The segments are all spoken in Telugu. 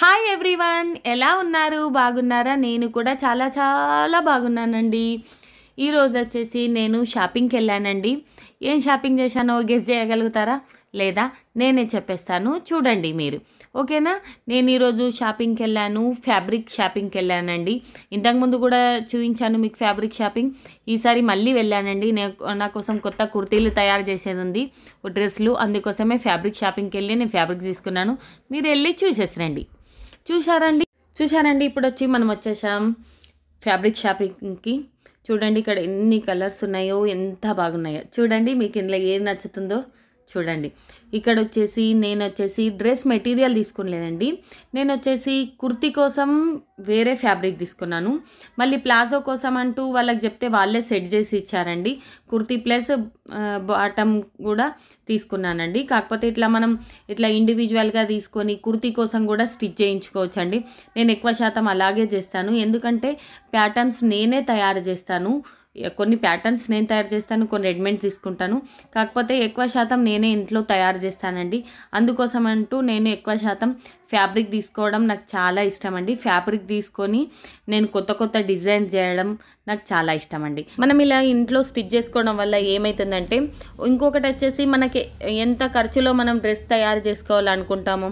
హాయ్ ఎవ్రీవన్ ఎలా ఉన్నారు బాగున్నారా నేను కూడా చాలా చాలా బాగున్నానండి ఈరోజు వచ్చేసి నేను షాపింగ్కి వెళ్ళానండి ఏం షాపింగ్ చేశానో గెస్ చేయగలుగుతారా లేదా నేనే చెప్పేస్తాను చూడండి మీరు ఓకేనా నేను ఈరోజు షాపింగ్కి వెళ్ళాను ఫ్యాబ్రిక్ షాపింగ్కి వెళ్ళానండి ఇంతకుముందు కూడా చూపించాను మీకు ఫ్యాబ్రిక్ షాపింగ్ ఈసారి మళ్ళీ వెళ్ళానండి నేను నా కోసం కొత్త కుర్తీలు తయారు చేసేది ఉంది డ్రెస్లు అందుకోసమే ఫ్యాబ్రిక్ షాపింగ్కి వెళ్ళి నేను ఫ్యాబ్రిక్ తీసుకున్నాను మీరు వెళ్ళి చూసేసిరండి చూసారండి చూసారండి ఇప్పుడు వచ్చి మనం వచ్చేసాం ఫ్యాబ్రిక్ షాపింగ్కి చూడండి ఇక్కడ ఎన్ని కలర్స్ ఉన్నాయో ఎంత బాగున్నాయో చూడండి మీకు ఇందులో ఏది నచ్చుతుందో చూడండి ఇక్కడ వచ్చేసి నేను వచ్చేసి డ్రెస్ మెటీరియల్ తీసుకోలేదండి నేను వచ్చేసి కుర్తీ కోసం వేరే ఫ్యాబ్రిక్ తీసుకున్నాను మళ్ళీ ప్లాజో కోసం అంటూ వాళ్ళకి చెప్తే వాళ్ళే సెట్ చేసి ఇచ్చారండి కుర్తీ ప్లస్ బాటమ్ కూడా తీసుకున్నానండి కాకపోతే ఇట్లా మనం ఇట్లా ఇండివిజువల్గా తీసుకొని కుర్తీ కోసం కూడా స్టిచ్ చేయించుకోవచ్చు నేను ఎక్కువ శాతం అలాగే చేస్తాను ఎందుకంటే ప్యాటర్న్స్ నేనే తయారు చేస్తాను కొన్ని ప్యాటర్న్స్ నేను తయారు చేస్తాను కొన్ని రెడీమేడ్ తీసుకుంటాను కాకపోతే ఎక్కువ శాతం నేనే ఇంట్లో తయారు చేస్తానండి అందుకోసం అంటూ నేను ఎక్కువ శాతం ఫ్యాబ్రిక్ తీసుకోవడం నాకు చాలా ఇష్టం అండి ఫ్యాబ్రిక్ తీసుకొని నేను కొత్త కొత్త డిజైన్ చేయడం నాకు చాలా ఇష్టం అండి మనం ఇలా ఇంట్లో స్టిచ్ చేసుకోవడం వల్ల ఏమవుతుందంటే ఇంకొకటి వచ్చేసి మనకి ఎంత ఖర్చులో మనం డ్రెస్ తయారు చేసుకోవాలనుకుంటామో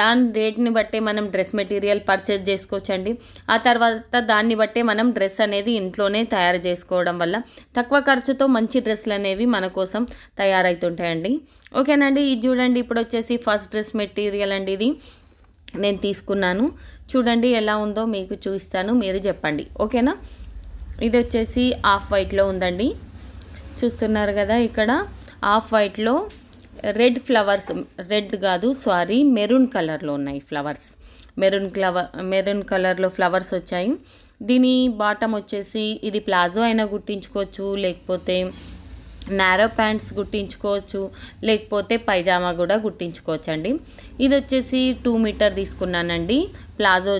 దాని రేట్ని బట్టే మనం డ్రెస్ మెటీరియల్ పర్చేజ్ అండి ఆ తర్వాత దాన్ని బట్టే మనం డ్రెస్ అనేది ఇంట్లోనే తయారు చేసుకోవడం వల్ల తక్కువ ఖర్చుతో మంచి డ్రెస్సులు అనేవి మన కోసం తయారవుతుంటాయండి ఓకేనండి ఇది చూడండి ఇప్పుడు వచ్చేసి ఫస్ట్ డ్రెస్ మెటీరియల్ అండి ఇది నేను తీసుకున్నాను చూడండి ఎలా ఉందో మీకు చూస్తాను మీరు చెప్పండి ఓకేనా ఇది వచ్చేసి హాఫ్ వైట్లో ఉందండి చూస్తున్నారు కదా ఇక్కడ హాఫ్ వైట్లో రెడ్ ఫ్లవర్స్ రెడ్ కాదు సారీ మెరూన్ కలర్లో ఉన్నాయి ఫ్లవర్స్ మెరూన్ ఫ్లవర్ మెరూన్ కలర్లో ఫ్లవర్స్ వచ్చాయి దీని బాటమ్ వచ్చేసి ఇది ప్లాజో అయినా గుట్టించుకోవచ్చు లేకపోతే నారో ప్యాంట్స్ కుట్టించుకోవచ్చు లేకపోతే పైజామా కూడా కుట్టించుకోవచ్చు అండి ఇది వచ్చేసి టూ మీటర్ తీసుకున్నానండి ప్లాజో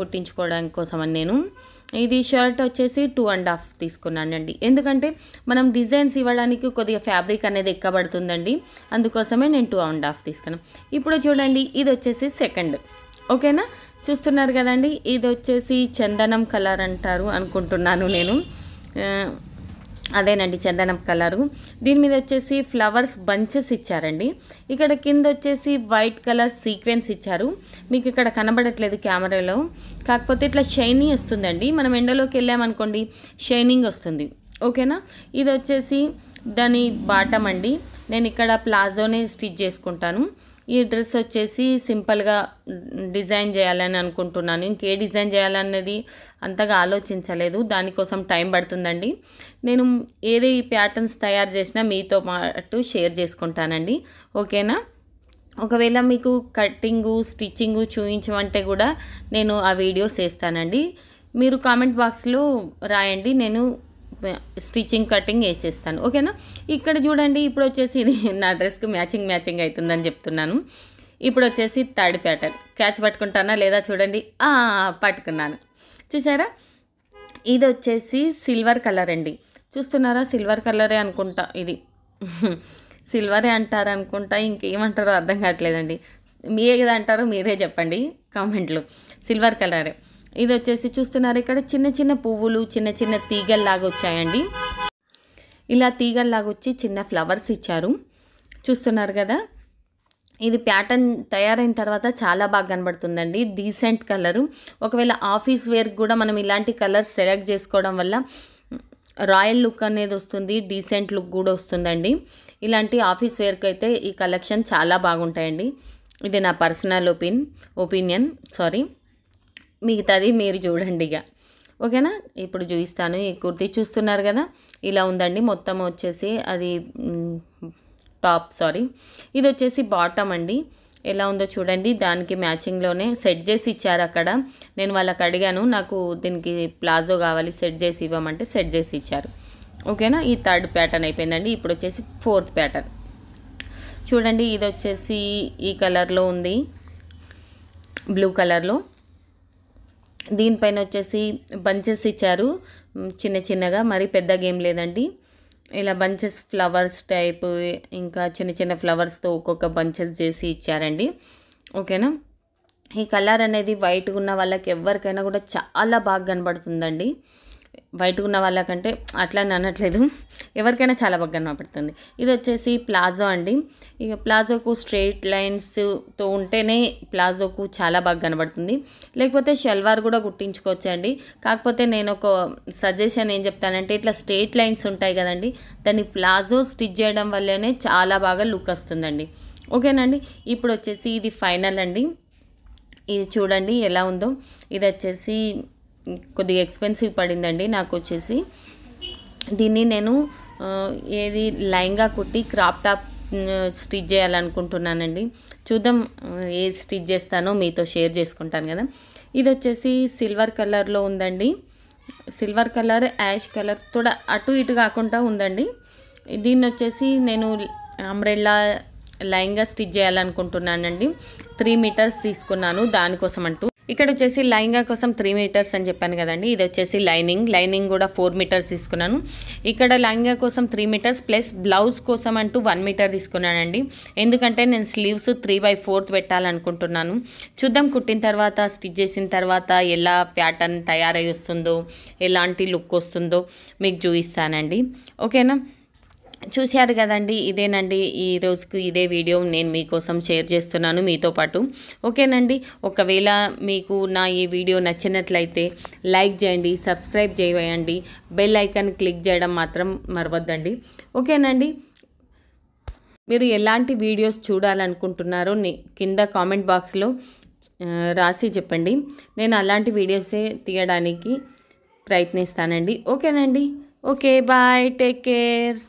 కుట్టించుకోవడానికి కోసం అని నేను ఇది షర్ట్ వచ్చేసి టూ అండ్ హాఫ్ తీసుకున్నానండి ఎందుకంటే మనం డిజైన్స్ ఇవ్వడానికి కొద్దిగా ఫ్యాబ్రిక్ అనేది ఎక్కబడుతుందండి అందుకోసమే నేను టూ అండ్ హాఫ్ తీసుకున్నాను ఇప్పుడు చూడండి ఇది వచ్చేసి సెకండ్ ఓకేనా చూస్తున్నారు కదండి ఇది వచ్చేసి చందనం కలర్ అంటారు అనుకుంటున్నాను నేను అదేనండి చందనం కలరు దీని మీద వచ్చేసి ఫ్లవర్స్ బంచెస్ ఇచ్చారండి ఇక్కడ కింద వచ్చేసి వైట్ కలర్ సీక్వెన్స్ ఇచ్చారు మీకు ఇక్కడ కనబడట్లేదు కెమెరాలో కాకపోతే ఇట్లా షైనింగ్ వస్తుందండి మనం ఎండలోకి వెళ్ళామనుకోండి షైనింగ్ వస్తుంది ఓకేనా ఇది వచ్చేసి దాని బాటం అండి నేను ఇక్కడ ప్లాజోనే స్టిచ్ చేసుకుంటాను ఈ డ్రెస్ వచ్చేసి సింపుల్గా డిజైన్ చేయాలని అనుకుంటున్నాను ఇంకే డిజైన్ చేయాలన్నది అంతగా ఆలోచించలేదు దానికోసం టైం పడుతుందండి నేను ఏదే ఈ ప్యాటర్న్స్ తయారు చేసినా మీతో పాటు షేర్ చేసుకుంటానండి ఓకేనా ఒకవేళ మీకు కట్టింగు స్టిచ్చింగు చూయించమంటే కూడా నేను ఆ వీడియోస్ వేస్తానండి మీరు కామెంట్ బాక్స్లో రాయండి నేను స్టిచ్చింగ్ కటింగ్ వేసేస్తాను ఓకేనా ఇక్కడ చూడండి ఇప్పుడు వచ్చేసి ఇది నా డ్రెస్కి మ్యాచింగ్ మ్యాచింగ్ అవుతుందని చెప్తున్నాను ఇప్పుడు వచ్చేసి థర్డ్ ప్యాటర్న్ క్యాచ్ పట్టుకుంటానా లేదా చూడండి పట్టుకున్నాను చూసారా ఇది వచ్చేసి సిల్వర్ కలర్ అండి చూస్తున్నారా సిల్వర్ కలరే అనుకుంటా ఇది సిల్వరే అంటారు అనుకుంటా ఇంకేమంటారో అర్థం కావట్లేదండి మీరే అంటారో మీరే చెప్పండి కామెంట్లు సిల్వర్ కలరే ఇది వచ్చేసి చూస్తున్నారు ఇక్కడ చిన్న చిన్న పువ్వులు చిన్న చిన్న తీగల్లాగా వచ్చాయండి ఇలా తీగల్లాగా వచ్చి చిన్న ఫ్లవర్స్ ఇచ్చారు చూస్తున్నారు కదా ఇది ప్యాటర్న్ తయారైన తర్వాత చాలా బాగా కనబడుతుందండి డీసెంట్ కలరు ఒకవేళ ఆఫీస్ వేర్ కూడా మనం ఇలాంటి కలర్స్ సెలెక్ట్ చేసుకోవడం వల్ల రాయల్ లుక్ అనేది వస్తుంది డీసెంట్ లుక్ కూడా వస్తుందండి ఇలాంటి ఆఫీస్ వేర్కి అయితే ఈ కలెక్షన్ చాలా బాగుంటాయండి ఇది నా పర్సనల్ ఒపీన్ ఒపీనియన్ సారీ మిగతాది మీరు చూడండి ఇక ఓకేనా ఇప్పుడు చూపిస్తాను ఈ కుర్తీ చూస్తున్నారు కదా ఇలా ఉందండి మొత్తం వచ్చేసి అది టాప్ సారీ ఇది వచ్చేసి బాటమ్ అండి ఎలా ఉందో చూడండి దానికి మ్యాచింగ్లోనే సెట్ చేసి ఇచ్చారు అక్కడ నేను వాళ్ళకి అడిగాను నాకు దీనికి ప్లాజో కావాలి సెట్ చేసి ఇవ్వమంటే సెట్ చేసి ఇచ్చారు ఓకేనా ఈ థర్డ్ ప్యాటర్న్ అయిపోయిందండి ఇప్పుడు వచ్చేసి ఫోర్త్ ప్యాటర్న్ చూడండి ఇది వచ్చేసి ఈ కలర్లో ఉంది బ్లూ కలర్లో దీనిపైన వచ్చేసి బంచెస్ ఇచ్చారు చిన్న చిన్నగా మరి పెద్దగా ఏం లేదండి ఇలా బంచెస్ ఫ్లవర్స్ టైప్ ఇంకా చిన్న చిన్న ఫ్లవర్స్తో ఒక్కొక్క బంచెస్ చేసి ఇచ్చారండి ఓకేనా ఈ కలర్ అనేది వైట్గా ఉన్న వాళ్ళకి ఎవరికైనా కూడా చాలా బాగా కనబడుతుందండి బయట ఉన్న వాళ్ళకంటే అట్లా అనట్లేదు ఎవరికైనా చాలా బాగా కనబడుతుంది ఇది వచ్చేసి ప్లాజో అండి ఇక ప్లాజోకు స్ట్రెయిట్ లైన్స్తో ఉంటేనే ప్లాజోకు చాలా బాగా కనబడుతుంది లేకపోతే షల్వార్ కూడా గుర్తించుకోవచ్చు అండి కాకపోతే నేను ఒక సజెషన్ ఏం చెప్తానంటే ఇట్లా స్ట్రెయిట్ లైన్స్ ఉంటాయి కదండి దాన్ని ప్లాజో స్టిచ్ చేయడం వల్లనే చాలా బాగా లుక్ వస్తుందండి ఓకేనండి ఇప్పుడు వచ్చేసి ఇది ఫైనల్ అండి ఇది చూడండి ఎలా ఉందో ఇది వచ్చేసి కొద్దిగా ఎక్స్పెన్సివ్ పడిందండి నాకు వచ్చేసి దీన్ని నేను ఏది లైన్గా కుట్టి క్రాప్ టాప్ స్టిచ్ చేయాలనుకుంటున్నానండి చూద్దాం ఏ స్టిచ్ చేస్తానో మీతో షేర్ చేసుకుంటాను కదా ఇది వచ్చేసి సిల్వర్ కలర్లో ఉందండి సిల్వర్ కలర్ యాష్ కలర్ కూడా అటు ఇటు కాకుండా ఉందండి దీన్ని వచ్చేసి నేను అంబ్రెల్లా లైన్గా స్టిచ్ చేయాలనుకుంటున్నానండి త్రీ మీటర్స్ తీసుకున్నాను దానికోసం అంటూ ఇక్కడ వచ్చేసి లైంగా కోసం త్రీ మీటర్స్ అని చెప్పాను కదండి ఇది వచ్చేసి లైనింగ్ లైనింగ్ కూడా ఫోర్ మీటర్స్ తీసుకున్నాను ఇక్కడ లైంగా కోసం త్రీ మీటర్స్ ప్లస్ బ్లౌజ్ కోసం అంటూ వన్ మీటర్ తీసుకున్నానండి ఎందుకంటే నేను స్లీవ్స్ త్రీ బై ఫోర్త్ పెట్టాలనుకుంటున్నాను చూద్దాం కుట్టిన తర్వాత స్టిచ్ చేసిన తర్వాత ఎలా ప్యాటర్న్ తయారై వస్తుందో ఎలాంటి లుక్ వస్తుందో మీకు చూపిస్తానండి ఓకేనా చూశారు కదండి ఇదేనండి ఈ రోజుకు ఇదే వీడియో నేను మీకోసం షేర్ చేస్తున్నాను మీతో పాటు ఓకేనండి ఒకవేళ మీకు నా ఈ వీడియో నచ్చినట్లయితే లైక్ చేయండి సబ్స్క్రైబ్ చేయండి బెల్ ఐకాన్ క్లిక్ చేయడం మాత్రం మరవద్దండి ఓకేనండి మీరు ఎలాంటి వీడియోస్ చూడాలనుకుంటున్నారో కింద కామెంట్ బాక్స్లో రాసి చెప్పండి నేను అలాంటి వీడియోసే తీయడానికి ప్రయత్నిస్తానండి ఓకేనండి ఓకే బాయ్ టేక్ కేర్